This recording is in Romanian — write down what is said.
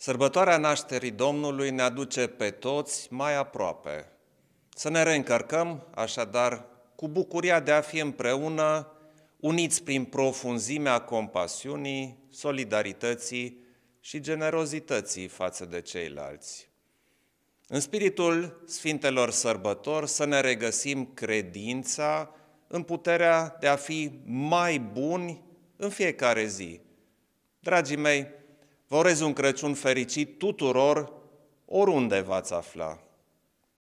Sărbătoarea nașterii Domnului ne aduce pe toți mai aproape. Să ne reîncărcăm, așadar, cu bucuria de a fi împreună, uniți prin profunzimea compasiunii, solidarității și generozității față de ceilalți. În spiritul Sfintelor Sărbători să ne regăsim credința în puterea de a fi mai buni în fiecare zi. Dragii mei, Vă urez un Crăciun fericit tuturor, oriunde v-ați afla.